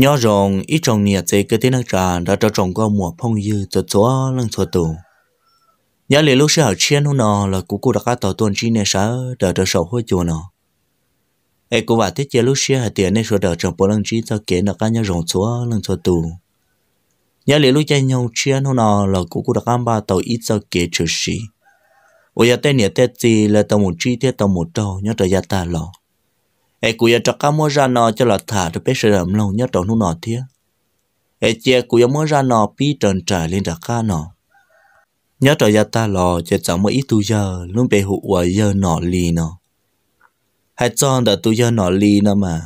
nhỏ rồng ít trồng nhiệt dây cái tiếng năng trà đã cho trồng qua mùa phong dư cho chúa lăng chúa tù nhớ liền lúc sẽ học chiến hôm nọ là cú cô đã cá tàu tuần chi nè sá đỡ đỡ sầu hơi chùa nọ ấy cú bà thiết chế lúc sẽ học tiền nên sửa đỡ trồng bò lăng chi cho kế là cá nhớ rồng chúa lăng chúa tù nhớ liền lúc chơi nhau chiến hôm nọ là cú cô đã cá ba tàu ít cho kế trừ sĩ ôi giờ tên nhiệt tên gì là tàu một chi tiết tàu một đầu nhớ trở gia ta lọ ai cú cho cá mua ra nò cho là thả cho bé sờ làm lâu nhớ trộn nọ thía ai chia cú mua ra nò pi trần trải lên ra cá nò nhớ trộn gia ta lò cho cháu mới ít tu giờ luôn bé hụ quả giờ nọ lì nọ hai chọn đã tu giờ nọ lì nọ mà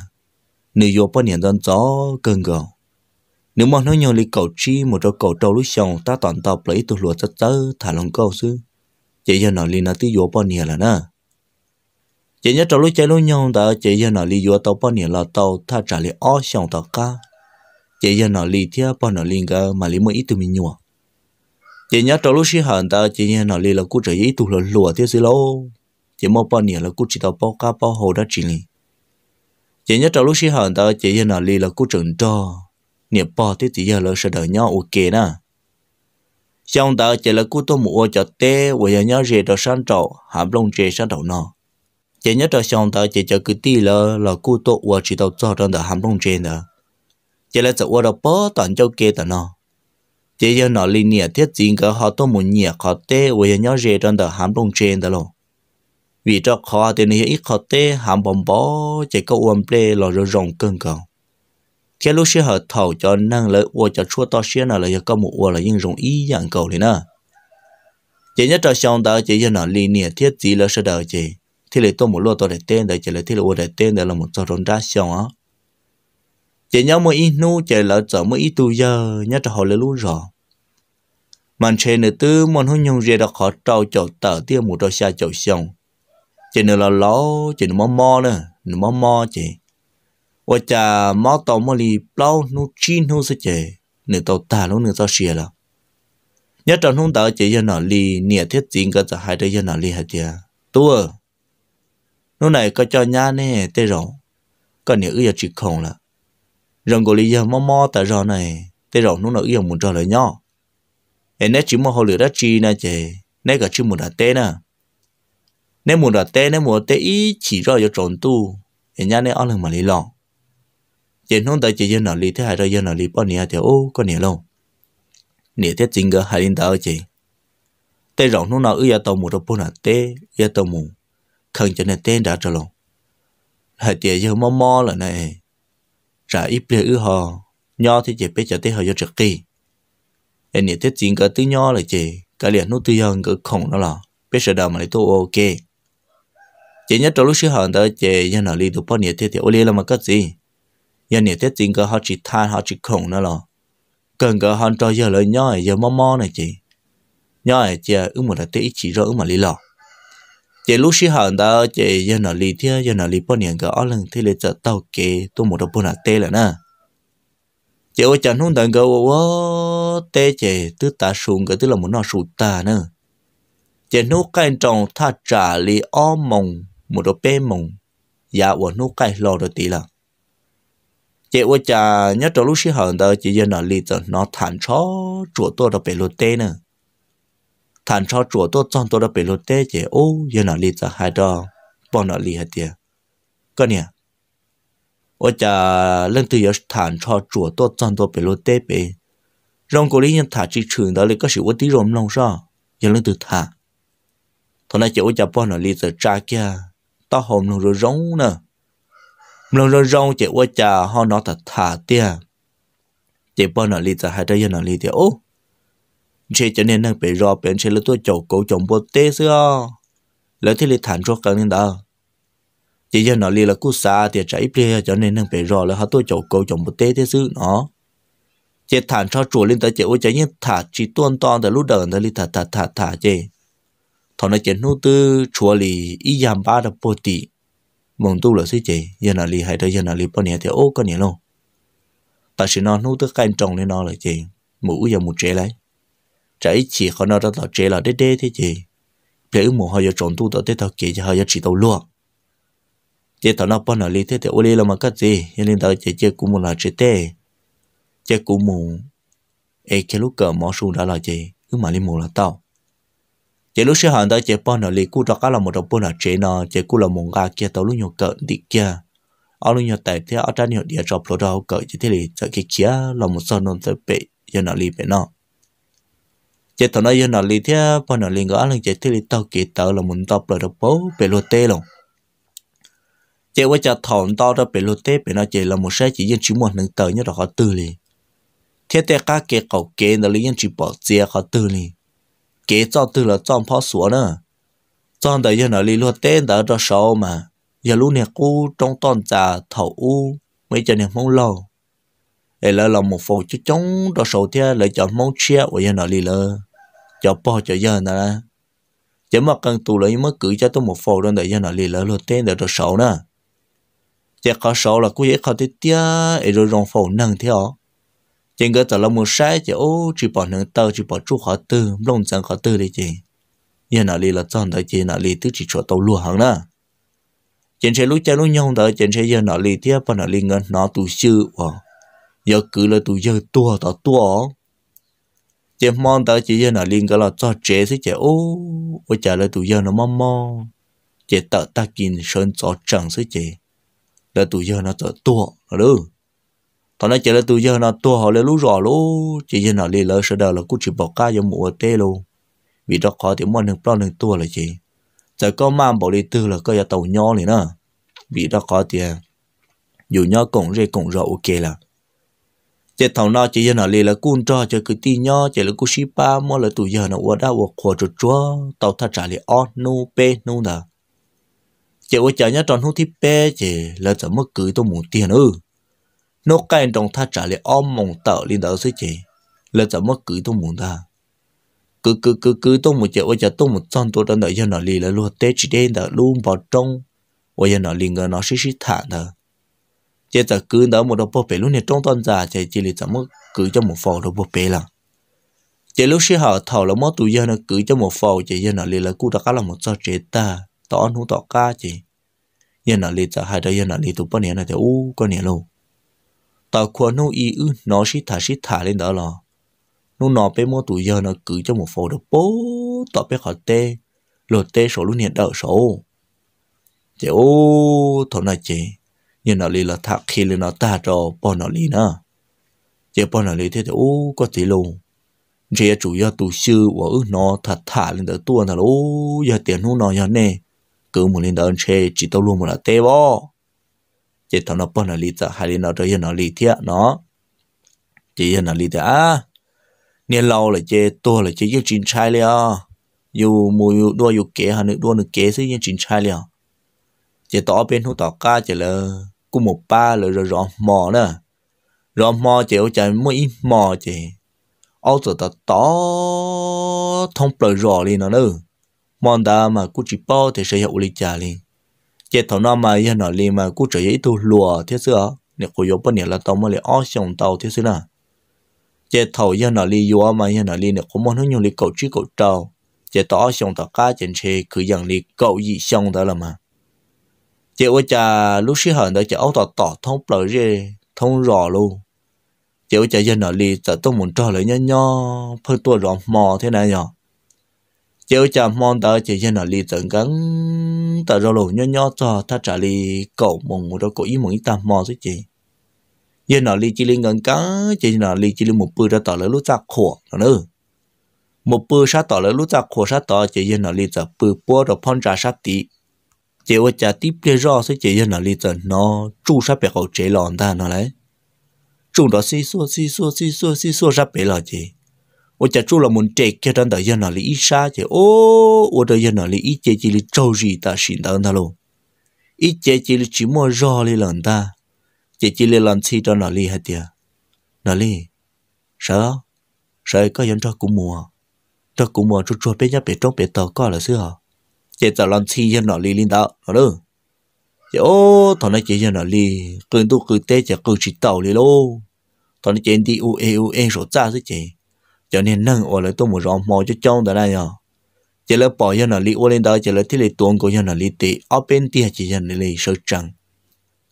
nếu vô bao nhiêu dân gió cơn gạo nếu mà nó nhau lì cầu chi một chỗ cầu trâu lúc xong ta toàn tập lấy tu lúa tớ tớ thả lòng câu sư chỉ giờ nọ lì nó tí vô bao nhiêu là nè chỉ nhớ trò lúc chơi lúc nhau đã chỉ nhớ nó li vừa tàu bao nhiêu là tàu tha trả li ó xong tàu cá chỉ nhớ nó li thia bao nó liền cơ mà li mới ít tụi mình nhua chỉ nhớ trò lúc xí hận ta chỉ nhớ nó li là cú trở ít tụi lừa lừa thế xí lâu chỉ mua bao nhiêu là cú chỉ tàu bao cá bao hồ đã chỉ li chỉ nhớ trò lúc xí hận ta chỉ nhớ nó li là cú trận trò niệm bao thế chị giờ là sợ đợi nhau ok nè xong ta chỉ là cú tôm mua cho té và giờ nhớ rề cho sáng trầu hàm long chơi sáng đầu nọ chị nhớ cho xong tao chị cho cứ tí là là cô tổ và chỉ tao cho trong đó hàm rong trên đó chị lại cho đâu bỏ toàn cho kia tao nó chị giờ nó linh nhẹ thiết chính cái họ tôi muốn nhẹ họ tê và giờ nhớ rề trong đó hàm rong trên đó luôn vì cho họ thì nó ít khó tê hàm bồng bỏ chỉ có uống plê là rồi rong cưng cầu thế lúc xưa họ thầu cho năng lợi uống cho chua to xưa nào là giờ có một uống là những rong ý dạng cầu này nè chị nhớ cho xong tao chị giờ nó linh nhẹ thiết chỉ là sẽ đời chị thì lấy tôi một lô tôi để tên để chỉ lấy thì lô để tên để là một trong rộn ra xong á chỉ nhau một ít nu chỉ là trở một ít tu giờ nhớ cho họ lấy luôn rồi mình trên nữa tư mình không nhung gì đó khó trâu chỗ tờ tiêu một trò xa chỗ xong chỉ nữa là lỗ chỉ nữa mò mò nữa nữa mò mò chỉ và chả mò tàu mò lì bao nu chín nu sẽ chỉ nữa tàu ta luôn nữa tàu xìa là nhớ trong hôm tờ chỉ cho nào lì nia thiết chính cái giờ hai đứa cho nào lì hết chưa à. tua lúc này có cho nhà nè tê rõ còn nếu giờ chỉ không là rằng cô lý giờ mò mò tại rõ này tê rõ lúc nào giờ muốn trả lời nhỏ em nét chỉ mò hồ lửa đã chi nè chị nét cả chưa muốn đặt tê nè nếu muốn đặt tê nếu muốn tê ý chỉ rõ cho trộn tu em nhà nè ăn lần mà lý lòng chị không tới chị giờ nào lý thế hai rồi giờ nào lý bao nhiêu thì ô có nhiều lâu nhiều thế chính cơ hai linh tới chị tê rộng lúc nào ưa tàu một đôi bún hạt tê ưa tàu mù khẩn cho nên tên đã trở lộn, hãy tiệt giờ mò mò là này trả ít bia ư hò nho thì chỉ biết cho tê hơi cho trực kỳ em nhớ tết chính cả tứ nho là chỉ cả liền nút tư hơn cứ khổng nó là biết sợ đào mà lấy tôi ok chỉ nhất trong lúc sư hòn tới chỉ nhân nào đi được bao nhiêu thế thì ô li là mà cất gì nhân nhớ tết chính cả họ chỉ than họ chỉ khổng nó là cần cả họ cho giờ lời nho giờ mò mò này chị nho này chị ư một là tê chỉ rõ ư mà lý lọ chị lúc xí hận đó chị giờ nó lì thế giờ nó lì bao nhiêu cái ở lần thì lấy chợ tàu kì tôi một đợt bao nhiêu tê là na chị ôi chân không đằng cái ô tê chị tứ ta xuống cái tứ là muốn nó sụt ta nè chị nút cái trong tha trả lì o mông một đợt bê mông dạ và nút cái lò rồi tí là chị ôi chả nhớ trong lúc xí hận đó chị giờ nó lì chợ nó thản chó chỗ tôi đợt bê lô tê nữa thằng cho chùa tôi chọn tôi đã bị lột tê chế ô giờ nó lì ra hai đó bọn nó lì hết tiền cái nè ở chả lần thứ nhất thằng cho chùa tôi chọn tôi bị lột tê bị rong cổ lý nhân thả chỉ trường đó là có sự quá tí rộm lòng sao giờ lần thứ thả thôi nãy chỗ chả bọn nó lì ra cha kia tao hồn lòng rồi rống nè lòng rồi rống chỉ quá chả họ nó thật thả tiền chế bọn nó lì ra hai đó giờ nó lì tiền ô chế cho nên đang bị rò biển chế là tôi chầu cổ chồng bố tê xưa lỡ thế là thản cho cần nên đó chỉ do nó li là cú xa thì chảy bia cho nên đang bị rò là họ tôi chầu cổ chồng bố tê thế xứ nó chế thản cho chùa lên tới chế ôi chế như thả chỉ tuôn to từ lúc đầu tới li thả thả thả thả chế thọ nó chế nô tư chùa li ý giảm ba đập bồ tì mong tu là suy chế giờ nó li hay tới giờ nó li bao nhiêu thì ô có nhiêu luôn ta chỉ nói nô tư canh trồng lên nó là chế mũ giờ một chế lấy trái chỉ họ nói đó là chế là đế đế thế gì để một họ giờ trộn tu đó thế thao kỹ họ giờ chỉ đầu luôn chế thao nó bao nào lý thế thì ô lý là mà cái gì nên đó chế chế cũng một là chế tê chế cũng một ấy cái lúc cờ mỏ xuống đó là gì cứ mà lý mù là tao chế lúc sẽ hàng đó chế bao nào lý cú đó cả là một đồng bao nào chế nó chế cú là một ga kia tao lúc nhiều cờ đi kia ở lúc nhiều tại thế ở trên nhiều địa trọc lỗ đó cờ chế thế thì sợ kia là một son nó sẽ bể, giờ nào lý bể nó chế thằng nói nó lý thế bọn nó liền gõ lên chế thứ lý tao kỹ tao là muốn tao bờ đập bố bị lô tê luôn chế với cha thọn tao ra bị lô tê bị nó chế là một sai chỉ dân chỉ một nâng tờ như là họ tư liền thế thế các kế cầu kế nó lý dân chỉ bỏ chia họ tư liền kế cho tư là cho phó sủa nữa cho đời dân nó lý lô tê đã cho sâu mà giờ lúc này cô trong toàn trà thầu u mấy giờ này không lâu ấy là là một phố cho chống đó sầu thế lại chọn món chia của dân ở lì lơ cho po cho dân nè chỉ mà cần tụ lấy mới cử cho tôi một phố đơn để dân ở lì lơ luôn tên để đó sầu nè chỉ có sầu là cũng dễ khó tiếp tia ấy rồi rong phố nâng theo chỉ cái tờ là một sai chỉ ô chỉ bỏ nâng tờ chỉ bỏ chú khó tư lông chẳng khó tư đi chị dân ở lì là chọn đấy chị ở lì tức chỉ chỗ tàu lúa hàng nè chính sẽ lúc chơi lúc nhau đó chính sẽ dân ở lì tiếp bỏ ở lì ngân nó tụ sư wow giờ cứ là tụi giờ tua tao tua chế mong tao chỉ giờ nó liên cái là cho trẻ sẽ trẻ ô ô chả là tụi giờ nó mong mong chế tao ta kinh sơn cho chẳng sẽ trẻ, là tụi giờ nó tao tua nó được tao nói chỉ là tụi giờ nó tua họ lên lú rõ lú chỉ giờ nó liên lỡ sơ đầu là cứ chỉ bỏ ca cá giống ở tê luôn vì đó khó thì muốn được lo được tua là chị giờ có mang bảo đi tư là coi là tàu nho này nữa, vì đó khó thì à, dù nho cũng rê cũng rõ ok là chế thằng nó chỉ giờ nào lì là cún cho chơi cứ ti nhau chỉ là cú ship ba mua là tụi giờ nó uo đau uo khổ chuột chúa tàu thắt trả lì on nu pe nu nè chế uo chả nhá tròn hút thì pe chế là chả mất cưới tôi muốn tiền ư ừ. nó cái trong thắt trả lì on mong tàu lì đỡ suy chế là chả mất cưới tôi muốn ta cứ cứ cứ cứ tôi muốn chế uo chả tôi muốn chọn tôi đang đợi giờ nào lì là luôn tết chỉ đến đợi luôn vào trong uo giờ nào lì ngờ nó xí xí thả nè chỉ tờ cứ đỡ một đồ bộ bể lúc này trong tuần già chỉ chỉ là tấm cứ cho một phò đồ bộ bể là chỉ lúc xưa họ thầu là mất tuổi giờ nó cứ cho một phò chỉ giờ nó liền là cú đặc cá là một sao chế ta tỏ ăn hú tỏ cá chỉ giờ nó liền giờ hai đó giờ nó liền tụi bao nhiêu này thì u có nhiêu lâu tao qua nó y ư nó xí thả xí thả lên đó là nó nó bé mất tuổi giờ nó cứ cho một phò đồ bố tỏ bé họ tê lột tê số lúc này đỡ số chỉ u thằng này chỉ nhưng nó lì là thạc khi lì nó ta cho bọn nó lì nữa chế bọn nó lì thế thì ô có tí luôn chế chủ yếu tụ sư và ước nó thật thả lên tới tuần thật ô giờ tiền hú nó giờ nè cứ một lên tới chế chỉ tao luôn một là tê bó chế tao nó bọn nó lì ta hay lì nó cho nó lì thiệt nó chế nó lì thế à nên lâu là chế tôi là chế yêu chính trai liền dù mùi đua dù kế hà nữ đua nữ kế sẽ yêu chính trai liền chế tỏ bên hú tỏ ca chế là cú một ba là rồi rõ mò nè rõ mò chị ô chạy mới mò chị ô tờ tờ to thông bờ rõ đi nó nữa mòn ta mà cú chỉ bao thì sẽ hiểu lý trả liền chế thảo nó mà yên nó liền mà cú trở giấy tu lùa thế xưa nè cô yếu bên này là tàu mới lại ó xong tàu thế xưa nè chế thầu yên nó liền yếu mà yên nó liền nè cô muốn nó nhiều liền cậu chỉ cậu trâu chế tao xong tao cá trên xe cứ dần liền cầu gì xong đó là mà chị ôi cha lúc xí hận đó chị ấu tỏ tỏ thông bờ rê thông rõ luôn chị ôi cha dân ở lì sợ tôi muốn cho lấy nhá nhó phơi tua rõ mò thế này nhở chị ôi cha mong tớ chị dân ở lì sợ gắn tớ rõ luôn nhá nhó cho ta trả lì cậu mùng một đôi cổ ý mùng ý tam mò chứ chị dân ở lì chỉ linh gần cá chị dân ở lì chỉ linh một bữa ra tỏ lấy lúc ta khổ nữa một bữa sát tỏ lấy lúc ta khổ sát tỏ chị dân ở lì sợ bữa bữa rồi phong ra sát tí chỉ có chả tiếp để rõ sẽ chỉ dân ở lì tận nó chú sắp bị hậu chế lòn ta nó lấy chú đó xí xua xí xua xí xua xí xua sắp bị lò chế, ôi chả chú là muốn chế kia đơn đời dân ở lì ít xa chị ô ô đời dân ở lì ít chế chị lì trâu gì ta xin ta ta luôn ít chế chị lì chỉ mua rõ lì lần ta chị chỉ lì lần xí cho nó lì hết tiệt nó lì sợ sợ có dân cho cũng mùa, cho cũng mùa chú chú bé nhá bé trông bé tàu có là xưa chế tạo lòng chi cho nó lì linh đạo nó đâu chế ô thằng này chế cho nó lì tôi tu cứ tê chế cứ chỉ tàu lì lô thằng này chế đi u e u e số cha chứ chế cho nên nâng ở lại tôi một rong mò cho trong đó này nhở chế là bỏ cho nó lì ô lên đó chế là thiết lý tuôn của cho nó lì tê ở bên tia chế cho nó lì sơ trăng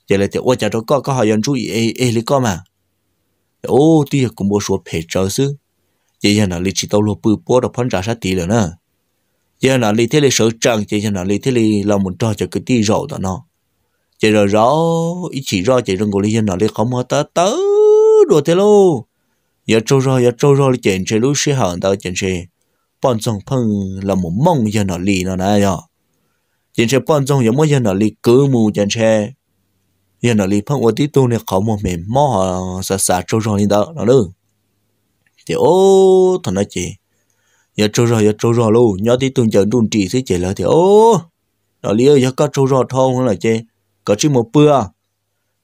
chế là chế ô chả đâu có có họ dân chú ý e e li có mà ô tia cũng bố số phê trợ sư chế cho nó lì chỉ tàu lô bự bố được phân trả sát tí rồi nè giờ là lý thế lý sở trang chỉ là lý thế lý là một trò cho cái tí rổ đó nó chỉ rồi rõ ý chỉ rõ chỉ rừng của lý dân là lý không hết ta tớ đồ thế lô giờ trâu rồi giờ trâu rồi lý chuyện xe lúc xe hẳn tao chuyện xe bọn dòng phân là một mong dân là lý nó này rồi chuyện xe bọn dòng giống dân là lý cứ mù chuyện xe giờ là lý phân ô tí tu này không một mềm mò sà sà trâu rồi đó nó được thì ô thằng nói chị giờ trâu rồi giờ trâu rồi luôn nhớ tí tuần chờ đun trì thế chế là thì ô đó lý ơi giờ có trâu rồi thâu là chế có chỉ một bữa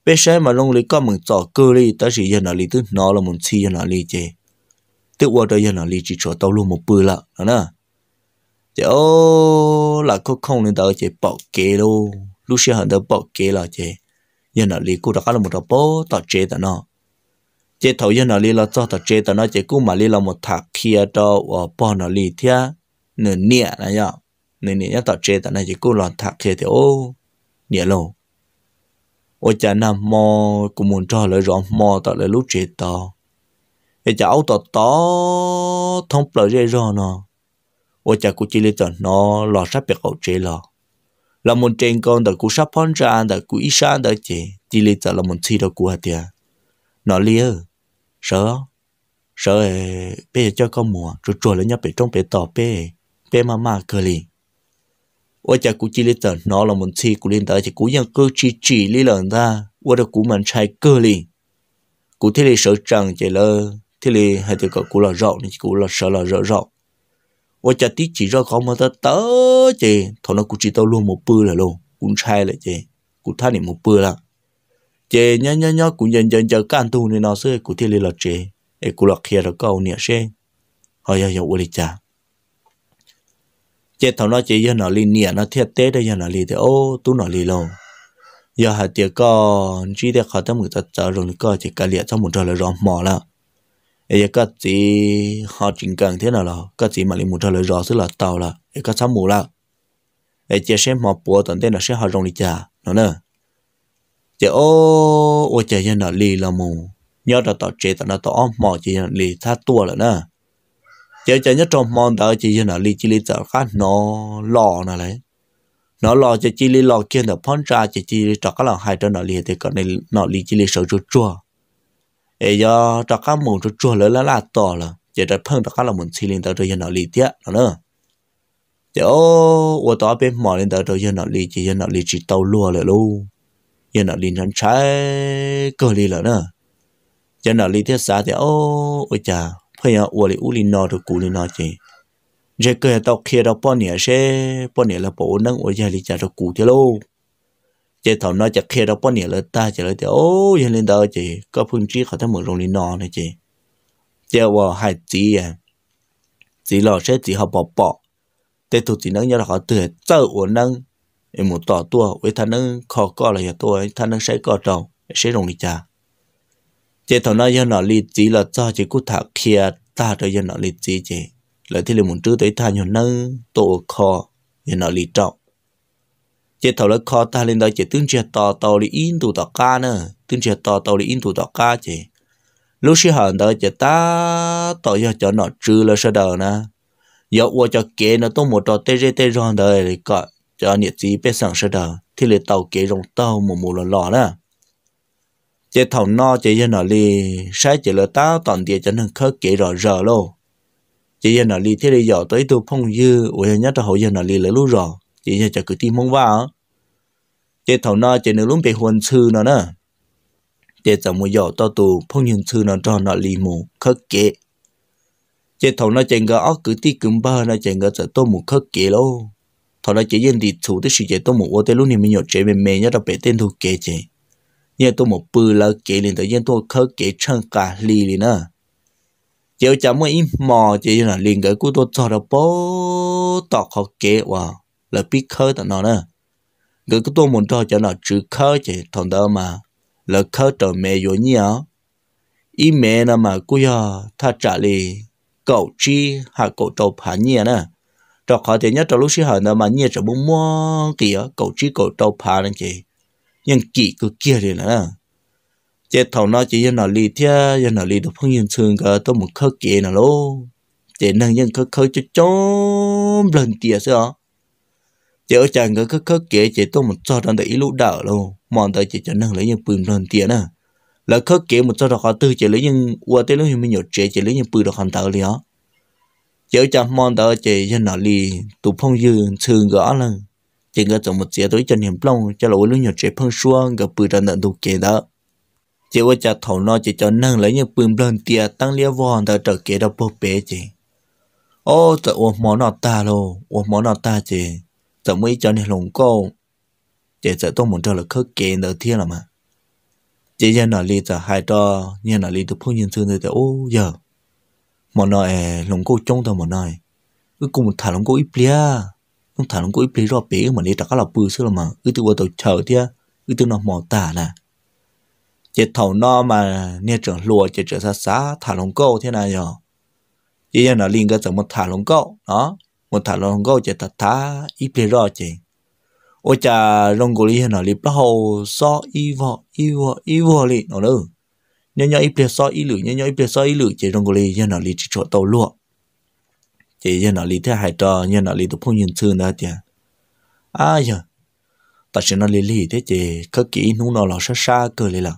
bé xe mà long lý có mình tỏ cơ đi ta chỉ giờ nào lý tức nó là mình chi giờ nào lý chế tức qua đây giờ nào lý chỉ cho tao luôn một bữa là đó nè chế ô là có không nên tao chế bỏ kế luôn lúc xe hẳn tao bỏ kế là chế giờ nào lý cô đã có là một đợt bó tao chế tao nó chế thầu yên nó li là cho thật chế tao nói chế cũng mà li là một thạc kia đó và bỏ nó li thia nửa nịa này nhở nửa nịa nhá tao chế tao nói chế cũng là thạc kia thì ô nịa luôn ô cha nam mò cũng muốn cho lời rõ mò tao lời lúc chế tao cái cháu tao tao thông lời dây rò nó ô cha cũng chỉ lấy tao nó lo sắp việc cậu chế lo là một trên con tao cũng sắp phong ra tao cũng ít sáng tao chế chỉ lấy tao là một chi đó của hạt tiền nó liêu sợ sợ bé cho con mùa rồi trồi lên nhau bé trong bé tỏ bé bé mà mà cười liền ôi cha cũng chỉ lấy tờ nó là một chi cũng lên tới thì cũng ยัง cơ chỉ chỉ lấy lần ta qua đó cũng mình trai cơ liền cũng thế là sợ rằng chỉ lơ, thế là hai từ cậu cũng là rộ thì cũng là sợ là rộ rộ. ôi cha tí chỉ rộ không mà ta tớ chị thằng nó cũng chỉ tao luôn một bữa là luôn cũng trai lại chị cũng thay này một bữa là chế nhớ nhớ nhớ cũng dần dần chờ các tu nên nó sẽ cũng thiên lý là chế để cũng là kia là câu nhỉ xe hỏi giờ giờ uống trà chế thằng nó chế giờ nó li nhỉ nó thiết tế đây giờ nó li thì ô tu nó li lâu giờ hạt tiệc con chỉ để khó tâm người ta chờ rồi có chỉ cả liệt trong một trời là rõ mỏ là ấy có chỉ họ chỉnh cần thế nào là có chỉ mà li một trời là rõ tức là tàu là ấy có sáng mù là ấy chế xem họ bùa tận tên là sẽ họ rong đi trà nó nữa chế ô ô chế nhân là lì là mù nhớ là tao chế tao là tao ôm mò chế nhân lì tha tua rồi nè chế chế nhất trong mòn đó chế nhân là lì chỉ lì tao khác nó lò nè đấy nó lò chế chỉ lì lò kia nó phun ra chế chỉ lì trọ các là hai trong nó lì thì còn này nó lì chỉ lì sợ chua chua ấy do trọ các mù chua chua lớn là là to là chế trọ phong trọ các là muốn chỉ lì tao chơi nhân là lì tiếc nữa chế ô ô tao bên mò lên tao chơi nhân là lì chỉ nhân là lì chỉ tao lùa lại luôn giờ nó liền hắn trái cơ lì lợn nữa giờ nó lì thiết xa thì ô ôi cha, phải nhờ uổng lì u lì nọ được cú linh nọ chứ giờ cơ tao kia đâu bao nhiêu xe bao nhiêu là bộ năng ôi giờ lì chả được cú thế luôn chế thầu nó chả kia đâu bao nhiêu là ta chả lấy thì ô giờ lên đâu chứ có phương trí khỏi thấy một rồi linh nọ này chứ giờ vào hai tí à chỉ lo sẽ chỉ học bỏ bỏ tê tụt chỉ năng nhớ là họ tự tớ uổng năng em muốn tỏ tua với thằng nâng khó có là giờ tôi thằng nâng sẽ có trâu sẽ rồng đi cha chế thằng nó giờ nó lì chỉ là cho chỉ cút thả kia ta cho giờ nó lì chỉ chế là thế là muốn trước tới thằng nhỏ nâng tổ khó giờ nó lì trọng chế thằng nó khó ta lên đó chế tương chia tò tàu đi in tụ tàu ca nữa tương chia tò tàu đi in tụ tàu ca chế lúc xưa hẳn đó chế ta tàu giờ cho nó trừ là sao đời nè giờ qua cho kia nó tôi một trò tê tê ron đời rồi coi cho nhiệt chí bé sáng sơ đờ thì lệ tàu kế rồng tàu mù mù lò lò đó chế thầu no chế dân ở lì sai chế lỡ tao toàn địa chân hơn khớt kế rõ rờ lô chế dân ở lì thế lì dọ tới tu phong dư ủi nhất cho hậu dân ở lì lỡ lú rò chế dân chả cứ tim mong vào chế thầu no chế nữ lúc bị huân sư nó nè chế chồng mùi dọ to tù phong nhân sư nó cho nó lì mù khớt kế chế thầu nó chèn óc cứ tí cứng bơ nó chèn gỡ sợ tô mù khớt kế lô họ nói chỉ dân đi thủ tới sự chế tôi một ô tới lúc này mình nhớ chế về mẹ nhớ đọc bể tên thuộc kế chế nhớ tôi một bự là kế liền tới dân tôi khớ kế chân cả lì liền nữa chiều chấm mới im mò chế là liền cái cú tôi cho nó bố tọt họ kế wow là biết khớ tận nó nữa cái cú tôi muốn cho cho nó chữ khớ chế thằng đó mà là khớ trở mẹ rồi nhau ý mẹ là mà cú ya tha trả lì cậu chi hạ cậu tàu phá nhẹ nữa cho khó thì nhất cho lúc xí hở nữa mà nhiệt cho bông mua kìa cầu trí cầu tàu phá lên chị nhưng kỹ cứ kia thì nữa chế thầu nó chỉ dân nó lì thia dân nó lì được phong nhân thường cả tôi một khớp kia nào lô chế năng dân khớp khớp cho chóm lần tia sao chế ở chàng cái khớp khớp kia chế tôi một cho đơn để lũ đảo lô mòn tới chế cho năng lấy những bùm lần tia nè là khớp kia một cho đó khó tư chế lấy những qua tới lúc mình nhổ chế chế lấy những bùm đó hoàn tờ liền giờ cho mon tờ chị cho nó lì tụ phong dư thường gõ là chỉ có trong một chiếc tối chân hiểm long cho lỗi lúc nhỏ chế phong xua gặp bự ra nợ tụ kế đó chỉ qua cho thầu nó chỉ cho nâng lấy những bơm lên tia tăng lia vòn tờ trở kế đó bố bé chị ô tờ uống món nọ ta lô uống món nọ ta chị tờ mới cho nên lồng cô chị sẽ tôi muốn cho là khớp kế nợ thiên là mà chị cho nó lì tờ hai trò như nó lì tụ phong nhân thương rồi tờ ô giờ mà nói è lồng cô trông thôi mà nói cứ cùng thằng lồng cô ít bia không thả lồng cô ít bia rồi bể mà đi đặt là bự xưa mà cứ tự vào tàu chờ thia cứ tự nó mò tả nè chỉ thầu nó mà nè trưởng lùa chỉ trưởng xa xa thả lồng cô thế này nhở chỉ là nó liên cái giống một thả lồng cô đó một thả lồng cô chỉ thả thả ít bia rồi chỉ ôi cha lồng cô đi nó đi bao so y vợ y vợ y vợ liền nó nữa nhớ nhớ ít biết so ít lử nhớ nhớ ít biết so ít lử chỉ trong cái lý nhớ nào lý chỉ chỗ tàu lụa chỉ nhớ nào lý thế hải trò nhớ nào lý tụ phong nhân sư nữa chứ à giờ ta sẽ nói lý lý thế chỉ có kỹ nung nào là xa xa cơ lý là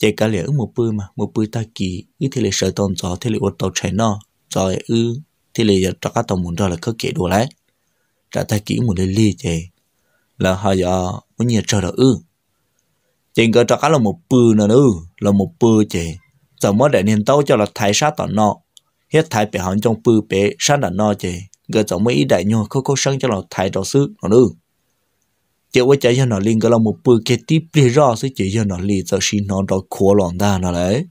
chỉ cả ở một bữa mà một bữa ta kỳ ít thì lệ sợ tồn gió thì lệ ột tàu chạy nó rồi ư e thì lệ giờ cho các tàu muốn đó là có kỹ đồ lại, trả ta kỹ một lý lý chỉ là họ giờ muốn nhiệt trở đó ư chính cơ cho cá là một bự nữa nữa là một bự chế giờ mới để nên tao cho là thay sát tận nọ hết thay bể hắn trong bự bể sát tận nọ chế giờ giờ mới ý đại nhau không có sáng cho là thay đồ sứ nó nữa chỉ với chạy cho nó liên cơ là một bự cái tiếp đi ra sẽ chỉ cho nó liền giờ xin nó đó khổ lòng ta nó đấy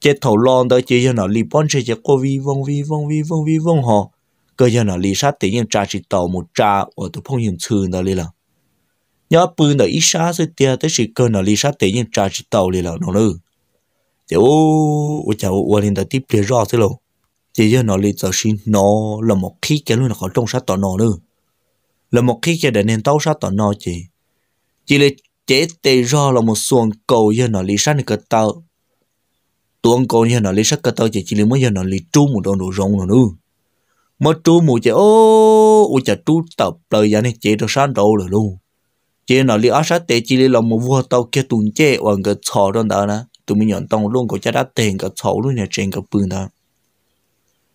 chỉ thầu lon đó chỉ cho nó liền bón sẽ chỉ có vi vong vi vong vi vong vi vong họ cơ cho nó liền sát tiếng nhiên trà chỉ tàu một trà ở tụ phong hiện trường đó liền là nhớ bự nở ít xa rồi tia tới sự cơ nở li sát tế nhưng trà chỉ tàu li là nó nữa chỉ ô ô chả ô ô lên tới tiếp lia rõ thế lộ chỉ giờ nó li giờ xin nó là một khí cái luôn là khỏi trong sát tỏ nó nữa là một khí cái để nên tàu sát tỏ nó chỉ chỉ là chế tế rõ là một xuồng cầu giờ nó li sát này cơ tàu tuần cầu giờ nó li sát cái tàu chỉ chỉ là mới giờ nó li trú một đoạn đồ rộng nó nữa mới trú một chỉ ô ô chả trú tập lời giờ này chỉ cho sáng đầu rồi luôn chỉ nó li ác sát tế chỉ li lòng một vua tàu kia tụng chế hoàng cái chảo đó đó nè tụi mình nhận tông luôn có cha đã tiền cái chảo luôn nhà trên cái bưng đó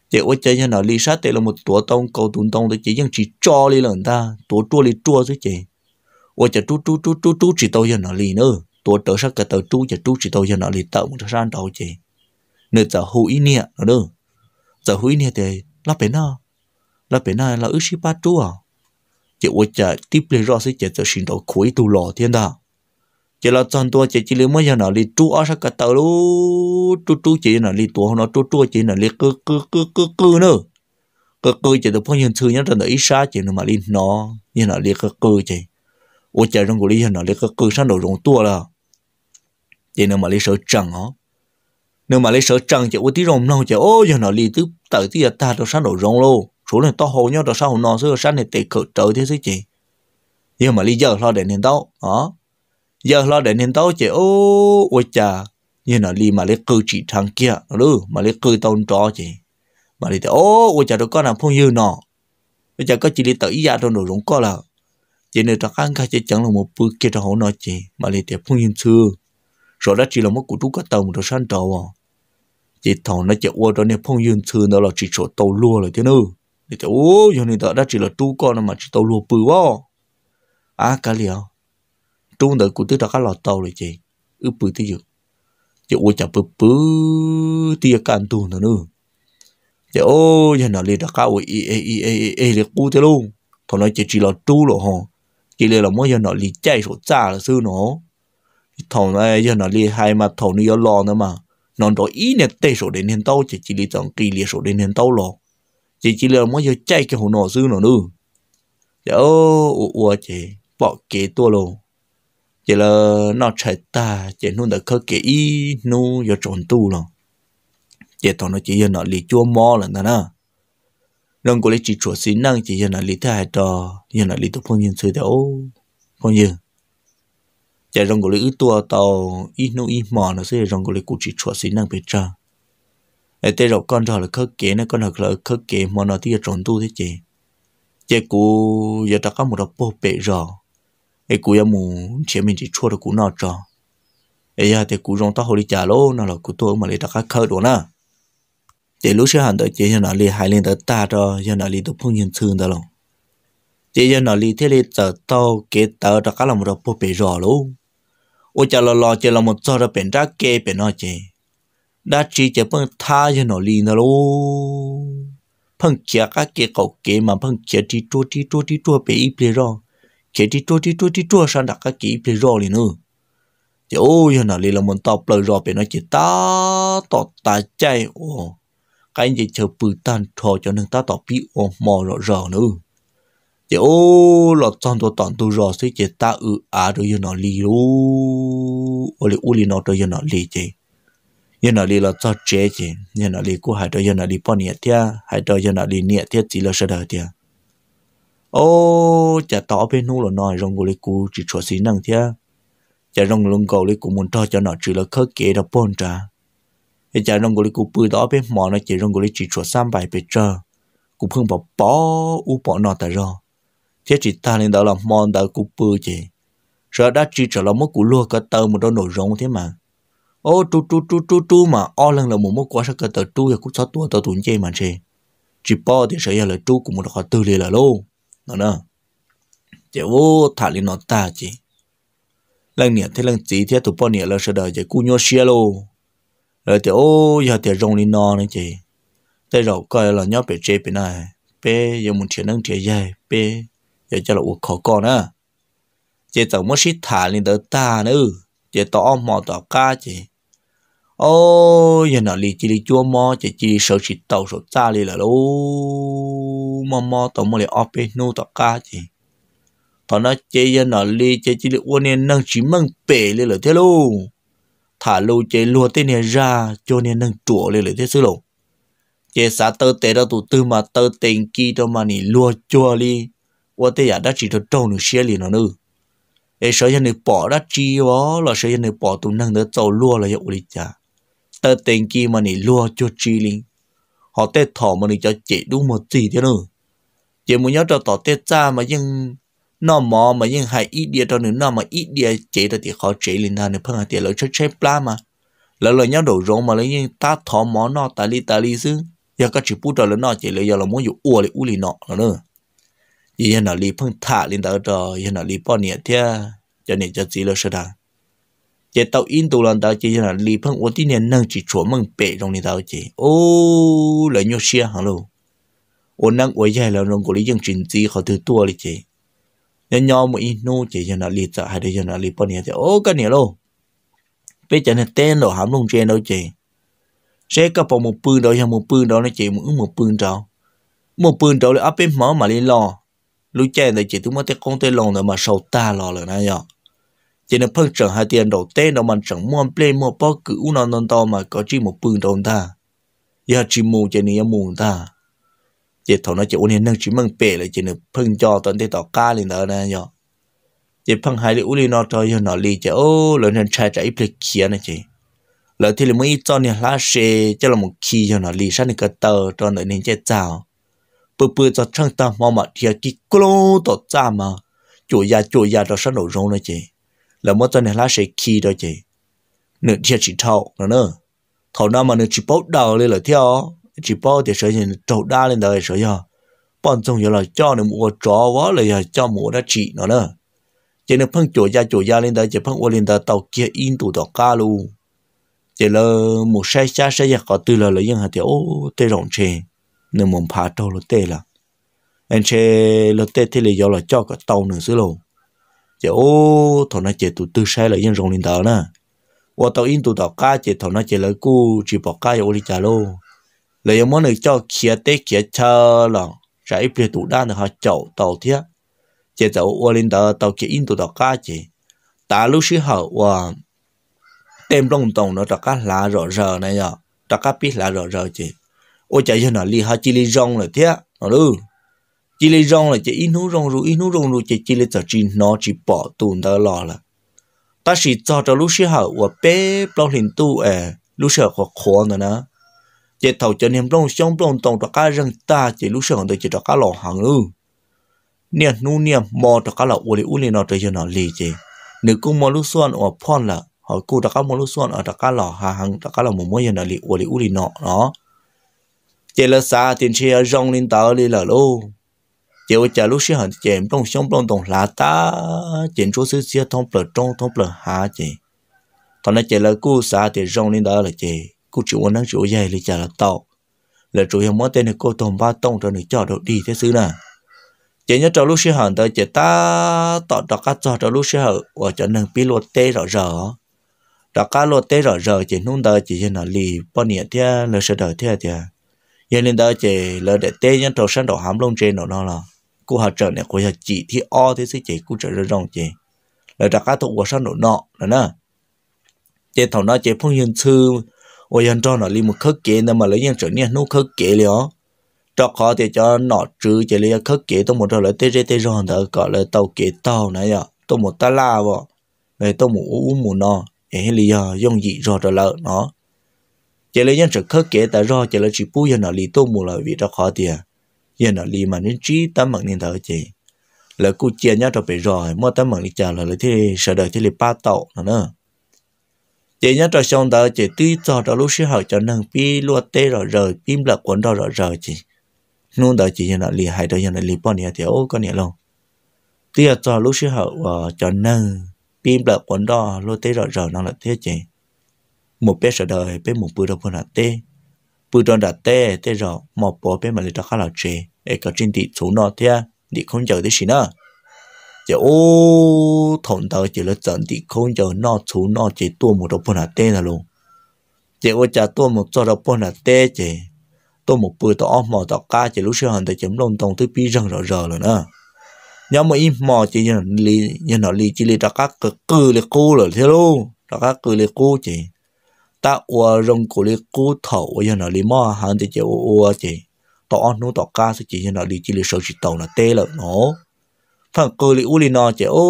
chỉ ôi chơi nó li sát tế là một tổ tông cầu tụng tông thì chỉ những chỉ cho li lần ta tổ chua li chua chứ chị ôi chả chú chú chú chú chú chỉ tàu cho nó li nữa tổ trở sát cái tàu chú chả chú chỉ tàu cho nó li tàu cho sang tàu chị nơi giờ hữu niệm nữa, đâu giờ hữu niệm thì lắp bể nó lắp bể này là ước sĩ ba chú à chỉ ủa chả tiếp lấy rõ sẽ chỉ cho sinh đồ khối tu lò thiên đà chỉ là toàn tua chỉ chỉ lấy mấy giờ nào li chú ở sắc cả tàu lu chú chú chỉ nào li tua nó chú chú chỉ nào li cứ cứ cứ cứ cứ nữa cứ cứ chỉ được phong nhân sư nhất là nó ít xa chỉ nó mà li nó như nào li cứ cứ chỉ ủa chả trong cái li nào li cứ cứ sang đồ rồng tua là chỉ nó mà li sợ chẳng hả nếu mà lấy sợ chẳng chỉ ủa tí rồng non chỉ ô giờ nào li tứ tới tí ta đâu sang đầu rồng luôn số này to hồ nhau đó sao nó xưa sáng này tệ cỡ trở thế chứ chị nhưng mà lý giờ lo để nên tao đó giờ lo để nên tao chị ô ôi chà như là lý mà lấy cư chị thằng kia lư mà lấy cư tao cho chị mà lý thì ô ôi chà đứa con làm phong như nọ bây giờ có chị lý tự ý ra trong đồ rụng có là chị này trắc ăn cái chị chẳng là một bữa kia trong hổ nó chị mà lý thì phong như xưa rồi đó chỉ là một cụ trú có tàu rồi sáng trầu à chị thằng nó chị ô đó nên phong như xưa nó là chị sổ tàu lua rồi thế nữa thì cháu ô giờ này đó đã chỉ là tu con mà chỉ tàu lùa bự quá à, à cái liều à? tu đợi cụ tức là cái lò tàu rồi chị ư bự thế dụ chị ôi chả bự bự tia can tu nữa nữa chị ô giờ nó liền đã cả ôi ê ê ê ê ê liền cu thế luôn thôi nói chỉ chỉ là tu rồi hả chỉ là là mỗi giờ nó liền chạy số cha là sư nó thằng này giờ nó liền hai mà thằng này giờ lo nữa mà nó đó ý nè tê số đến hiện tàu chỉ chỉ liền chọn kỳ liền số đến hiện tàu rồi chỉ chỉ là mỗi giờ chạy cái hồ nọ dư nọ nữa giờ ô ô chị bỏ kế tua luôn, giờ là nó chạy ta giờ nuôi đã khơi kế y nuôi giờ trộn tu lò giờ tao nó chỉ giờ nó lì chua mò là ta nè lần của lấy chỉ chuột xí năng chỉ giờ nó lì thế hai trò giờ nó lì tu phong nhân chơi đâu phong nhân chỉ dạ, rong của lấy tua tàu ít nô ít mò nó sẽ rong của lấy cụ chỉ chuột xí năng bị trang ai tê rồi con rồi là khất kệ nó con rồi là khất kệ mà nó thì trốn tu thế chị chị cụ giờ ta có một đọc bố bệ rồi ai cụ giờ mù chị mình chỉ chua được cụ nó cho ai giờ thì cụ trong tao hồi đi trả lô nó là cụ tôi mà lấy ta khá khớ đồ nè chị lúc xưa hẳn tới chị giờ nó li hai lên tới ta cho, giờ nó li tụ phong nhân thương đó lòng chị giờ nó li thế li tờ tao kế tờ ta có là một đọc bố bệ rồi luôn ôi chả lo lo chị là một giờ ra bền ra kệ bền nó chị đã chỉ cho bằng tha cho nó lì nó lô bằng chia các cái cầu kế mà bằng chia đi chua đi chua đi chua bị ít bề rồi chia đi chua đi chua đi chua sang đặt các cái ít bề rồi liền nữa thì ôi nó lì là muốn tao bề rồi bị nó chỉ ta tọt ta chạy ô cái gì chờ bự tan thò cho nên ta tọt bị ô mò rõ rõ nữa thì ô lọt trong tôi toàn tôi rõ sẽ chỉ ta ư à rồi nó lì lô ô lì ô lì nó rồi nó lì chị yên ở đi là cho chế chứ yên ở đi cũng hải đó yên ở đi bao nhiêu tia hải đó yên ở đi nhiệt tia chỉ là sợ đời tia ô chả tỏ bên nu là nói rong gù lấy cú chỉ cho xí năng tia chả rong lông cầu lấy cú muốn cho cho nó chỉ là khớ kế đó bôn trà cái chả rong gù lấy cú bự đó bên mỏ nó chỉ rong gù lấy chỉ cho sam bài bề trơ cú phương bỏ bỏ u bỏ nó tại rồi thế chỉ ta lên đó là mòn đó cú bự chứ sợ đã chỉ cho là mất cú lúa cái tơ một đôi nổi rong thế mà ô tu tu tu tu tu mà o lần là một mối quá sắc cái tờ tu là cũng sáu tua tờ tuần chơi mà chơi chỉ bao thì sẽ là tu cũng một họ tư liền là lô nó nữa chỉ vô thả lên nó ta chỉ lần nè thế lần chỉ thế tụi bao nè là sẽ đợi chỉ cú nhau xe lô rồi thì ô giờ thì rong lên nó nữa chị thế rồi coi là nhóc bé chơi bé này bé giờ muốn chơi năng chơi dài bé giờ cho là uống khó con á chỉ tổng mất xít thả lên tới ta nữa chỉ tỏ mò tỏ ca chỉ ô giờ nó lì chỉ lì chua mò chỉ chỉ sợ chỉ tàu sợ cha lì là lô mò mò tàu mò lì ọp bên nô tàu cá chỉ thọ nó chơi giờ nó lì chơi chỉ lì uốn nên nâng chỉ măng bể lì là thế lô thả lô chơi lùa tên này ra cho nên nâng chùa lì là thế sư lô chơi xã tơ tê đó tụ tư mà tơ tên kia đó mà nì lùa chua lì uốn đã chỉ thọ trâu nữa xe lì nó nữa ấy sợ giờ này bỏ đã chi ó là sợ giờ này bỏ tụ nâng đỡ tàu lùa là hiệu lý cha tớ tên kia mà nỉ lua cho chi linh họ tê thỏ mà nỉ cho chị đúng một gì thế nữa chị muốn nhớ cho tỏ tê cha mà nhưng nó mò mà nhưng hay ít địa cho nữa nó mà ít địa chị ta thì khó chị linh ta nữa phân là tiền lỗi cho chế pla mà lỡ lời nhau đổ rộng mà lấy nhưng ta thọ mò nó ta li ta li xứ giờ các chị bút rồi nó chị lấy giờ là muốn dụ ua lại u li nọ rồi nữa giờ nó li phân thả lên đó rồi giờ nó li bao nhiêu thế cho nên cho chị là sợ rằng chế tàu in tàu lần tàu chỉ là lì phong ổn tiền nền năng chỉ chúa mừng bể trong này tàu chỉ ô là nhiều xe hàng luôn ổn năng ổn dài là nông của lý dân chuyển gì họ từ tua lý chỉ nên nhau một in nô chỉ cho nó lì sợ hay để cho nó lì phong này thì ô cái này luôn bây giờ là tên rồi hàm nông trên đâu chỉ sẽ có một một bưng đó cho một bưng đó nó chỉ muốn một bưng đó một bưng đó là áp bên mở mà lên lo, lũ trẻ này chỉ tôi mới con tên lồng rồi mà sầu ta lo rồi nãy giờ chỉ nên phân trở hai tiền đầu tế đó mình chẳng muốn play mua bao cứ u non non to mà có chỉ một bưng đồng ta giờ chỉ mù chỉ nên mù ta chỉ thầu nó chỉ ôn hiện năng chỉ măng bể lại chỉ nên phân cho tận thế tỏ ca lên đó nè nhở chỉ phân hai li lũ li nó giờ nó li chỉ ô lần này chạy trai play kia nè chỉ, lợi thì là mới cho nên lá xe cho là một khi cho nó li sát được cái tờ cho nó nên chết chào bự bự cho trăng ta mò mò thì cái cô tổ cha mà chủ gia chủ gia đó sát nổ rong nè chỉ là mất tuần là sẽ khi đó chị nửa chia chỉ thầu nó nữa thầu nào mà nửa chỉ bốc đầu lên là theo chỉ bốc thì sẽ nhìn trầu đa lên đời sẽ giờ bọn chúng giờ là cho nửa mua chó quá là giờ cho mua đã chị nó nữa chị nửa phăng chỗ ra chỗ ra lên đời chị phăng qua lên đời tàu kia in tủ tàu ca luôn chỉ là một xe xa xe giặc có từ là lấy những hạt ô tê rộng chè nửa muốn phá trâu là tê là anh chè là tê thì là giờ là cho cả tàu nửa xứ luôn giờ ô thằng nó chơi tụ tư sai lại dân rong lên đó nè và tàu in tụ tàu cá chơi thằng nó chơi lấy cú chỉ bỏ cá ô đi trả lô lấy món này cho kia té kia chờ là trái bia tụ đan được họ chậu tàu thế chơi tàu ô lên đó tàu kia in tụ tàu cá chơi ta lúc xí hậu và tem lông tông nó tàu cá lá rõ rờ này nhở tàu cá biết lá rõ rờ chơi ô chạy cho nó li họ chỉ li rong là thế nó luôn chỉ lấy rong là chỉ ít hú rong rồi ít hú rong rồi chỉ chỉ lấy tờ chỉ nó chỉ bỏ tùn tờ lo là ta chỉ cho cho lúc xí hậu và bé bao liền tu à lúc xí hậu khó nữa nè chỉ thầu cho niềm đông xong đông tông cho cá răng ta chỉ lúc xí hậu chỉ cho cá lò hàng luôn niệm nu niệm mò cho cá lò uли uли nó tới cho nó lì chỉ nếu cũng mò lúc xuân ở phòn là họ cụ cho cá mò lúc xuân ở cho cá lò hàng cho cá lò một mỗi giờ nó lì uли uли nó nó chỉ là xa tiền chia rong lên tờ đi là luôn chờ lúc hận là ta 结果假如是很简动胸动动拉达，简出是些通不中通不哈简，他那简了故啥的容领导了简，故只我能主要理解了到，了主要没得你沟通吧，动着你叫着 đi thế xứ nè. Chỉ nhớ trong lúc sinh hẳn tới chỉ ta tỏ đọc các trò trong lúc sinh hẳn và cho nên bị lột tê rõ rõ. Đọc các lột tê rõ rõ chỉ nung tới chỉ như là lì bao nhiêu thế là sẽ đợi thế thế. Giờ nên đó chỉ là để tê nhân trò sân đỏ hám lông trên nó nó là cô họ trở này cô họ chỉ thì o thế sẽ chỉ cô trở ra rong chị là đặt cá thuộc của sao nổ nọ là nè chị thầu nó chị phong nhân sư ôi hiền cho nó li một khớp kế nên mà lấy nhân trở nè nô khớp kế lió cho khó thì cho nọ trừ chị lấy khớp kế tôi một rồi lấy tê tê rong đó gọi là tàu kế tàu này à tôi một ta la vợ về tôi một u một nọ ấy lý do à, dùng gì rồi trở lợn nó chị lấy nhân trở khớp kế tại do chị lấy chỉ phu nhân nó li tôi một là vì cho khó tiền yên nó li mà nên trí tâm mạng nên thở chị là cụ chia nhau cho bị rồi mua tâm mạng đi chờ là lấy thế sợ đời thế là ba tàu nữa nữa chị nhớ cho xong đó chị tuy cho đó lúc sư học cho nâng pi lúa tê rồi rồi pin là quấn rồi rồi rồi chị nôn đó chị hiện là li hai đó hiện là li bao nhiêu thì ô có nhiều luôn tuy cho lúc sư học ờ, cho nâng pin là quấn đó lúa tê rồi rồi nó là thế chị một bé sợ đời bé một bữa đâu phải là tê bữa đó đã tê tê rồi một bộ bên mà lấy cho khá là chế để có trên thị số nọ thế thì không chờ thế gì nữa giờ ô thằng tao chỉ là chọn thì không chờ nọ số nọ chỉ tua một đợt bữa hạt tê nào luôn giờ ô cha tua một cho đợt bữa là tê chứ tôi một bữa tao mò tao cá chỉ lúc xưa hàng tao chấm lông tông tới pi răng rõ rờ rồi nữa nhóm mà im mò chỉ như là li như là li chỉ lý tao các cứ cứ lý cô rồi thế luôn tao các cứ lý cô chỉ ta ua rong cổ li cú thầu ua yên ở li mò hắn thì chỉ ua chỉ tỏ nó tỏ ca sẽ chỉ yên ở li chỉ li sầu chỉ tàu là tê là nó phần cơ li u li nó chỉ ô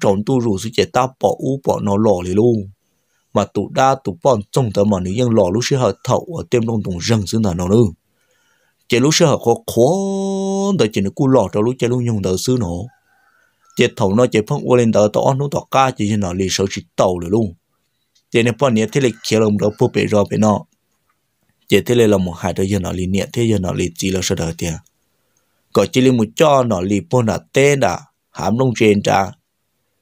trộn tu rủ sẽ chỉ ta bỏ u bỏ nó lò li luôn mà tụ đa tụ bọn trông tờ mà nếu yên lò lúc sẽ hợp thầu ở tiêm đông tùng rừng xứng là nó nữa chỉ lúc sẽ hợp có khó đợi chỉ nó cú lò cho lúc chỉ lúc nhung đỡ xứ nó chỉ thầu nó chỉ phân ua lên đỡ tỏ nó tỏ ca chỉ yên ở li sầu chỉ tàu rồi luôn thế nên bọn nhé thế là kia lòng đó bố bể rò bể nọ thế thế là một hai đứa giờ nó lì nhẹ thế giờ nó lì chỉ là sợ đời tiền có chỉ là một cho nó lì bố nó tên đã hàm lông trên trả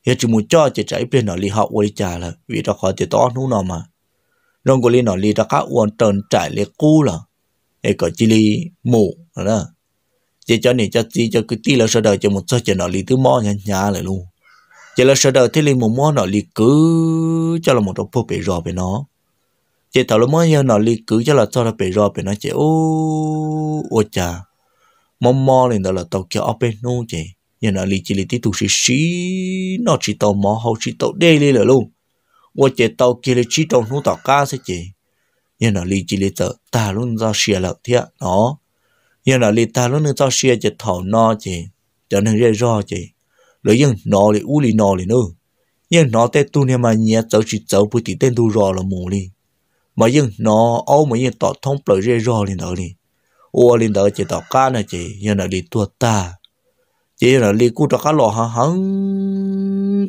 giờ chỉ một cho chỉ trái bên nó lì học quay trả là vì ta khỏi thì to nu nó mà lòng của lì nó lì đó khác uốn trần trải lệ cu là ấy có chỉ lì mù đó chỉ cho này cho chỉ cho cái tí là sợ đời cho một số chỉ nó lì thứ mò nhá nhá lại luôn chỉ là sợ đợi thì liền một món nọ li cứ cho là một đồ phô bị rò về nó chỉ thảo lúc mới nọ li cứ cho là cho là bị rò về nó chỉ ô ô chà mong mò liền đó là tàu kia ở bên nô chị nhưng nó li chỉ li tí tu sĩ sĩ nó chỉ tàu mò hậu chỉ tàu đê li là luôn ô chị tàu kia li chỉ tàu nô tàu ca sẽ chị nhưng nó li chỉ li tàu ta luôn do xìa lợt thiệt nó nhưng nó li ta luôn do xìa chỉ thảo nọ chị cho nên rơi rò chị rồi nhưng nó lại u lì nó lì nữa nhưng nó tới tu nên mà nhớ cháu chỉ cháu bùi tí tên tu rò là mù lì mà nhưng nó ô mà nhưng tỏ thông bởi rê rò lì nữa lì ô lì nữa chỉ tỏ cá nữa chỉ nhưng nó lì tua ta chỉ là lì cú tỏ cá lò hăng hăng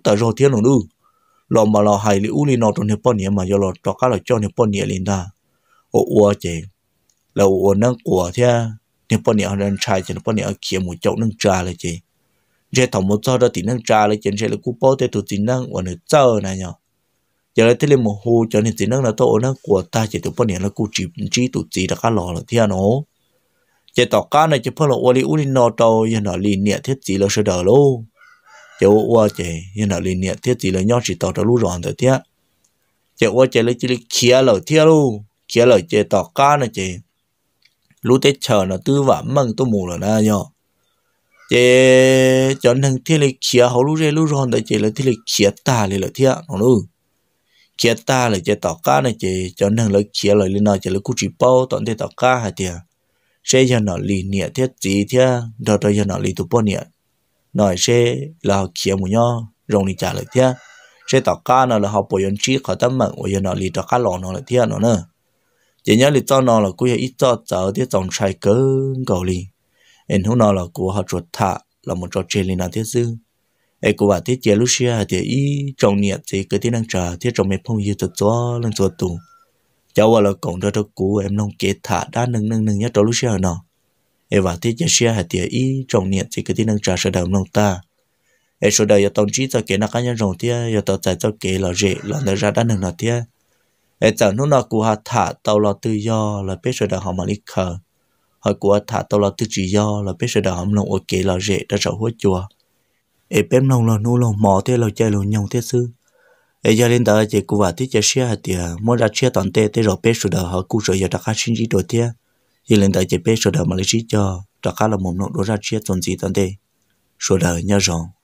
tỏ rò thiên nữa lò mà lò hay lì u lì nó trong hiệp bọn nhé mà giờ lò tỏ cá lò cho hiệp bọn nhé lì ta ô ô chỉ là ô năng của thế hiệp bọn nhé họ đang trai chỉ hiệp bọn nhé ở một chậu năng trà là chỉ giờ thằng một cho đó thì năng trả lại chuyện sẽ là cú bao thế tụi chỉ năng còn được chờ này nhở giờ lại thế lên một hồ cho nên chỉ năng là tôi năng của ta chỉ tụi bao nhiêu là cú chỉ chỉ tụi chỉ đã cá lò là thế nó giờ tao cá này chỉ phân là uli uli nó trâu giờ nó liền nhẹ thiết chỉ là sơ đờ luôn giờ qua chỉ giờ nó liền nhẹ thiết chỉ là nhau chỉ tao đã lú ròn rồi thế giờ qua chỉ lấy chỉ là khía là thế luôn khía là chỉ tao cá này chỉ lú tết chờ nó tư vả măng tôi mù là na nhở chế cho nên thế là kia hầu lúc rồi lúc rồi chế là thế là kia ta là là thế nào luôn kia ta là chế tàu cá này chế cho nên là kia là lên nó chế là cú chỉ bao toàn thế tàu cá hay thế sẽ cho nó lì nhẹ thế gì thế đó đó cho nó lì tụ bao nhẹ nói sẽ là kia một nhau rồng đi trả lại thế sẽ tàu cá nó là học bồi dưỡng trí khỏi tâm mạng của nó lì tàu cá lò nó là thế nào nữa chỉ nhớ lì cho nó là cú ít cho cháu thế dòng trai cứng cầu liền em hôm nào là của họ chuột thả là một trò chơi liên thế dư em của bạn thiết chế Lucia thì ý trong nhiệt thì cái tiếng năng trả thiết trong em phong dư thật gió lần chuột tù cháu là cộng cho cho cũ em nông kế thả đã nâng nâng nâng nhất cho Lucia nào em bảo thiết chế Lucia thì ý trong nhiệt thì cái tiếng năng trả sẽ đầm nông ta em số đời tông trí cho kế là cá nhân rồng tia giờ tao chạy cho kế là rễ là nơi ra đã nâng nào tia em chẳng lúc nào của họ thả tàu là tự do là biết rồi đã họ mà lịch khờ họ của thả tàu là tự chỉ do là biết sự đó ông lòng ok là dễ đã sợ hối chùa ấy bém lòng là nô lòng mò thế là chơi lòng nhông thế sư ấy gia lên ta chỉ cũng vào thích chơi xe thì à, mỗi ra xe toàn tê tê rồi biết sự đó họ cũng sợ giờ đã khá sinh gì đồ thế gia đình ta chỉ biết sự đó mà lấy chỉ cho đã khá là một nỗi đó ra xe toàn gì toàn tê sự đó nhớ rồi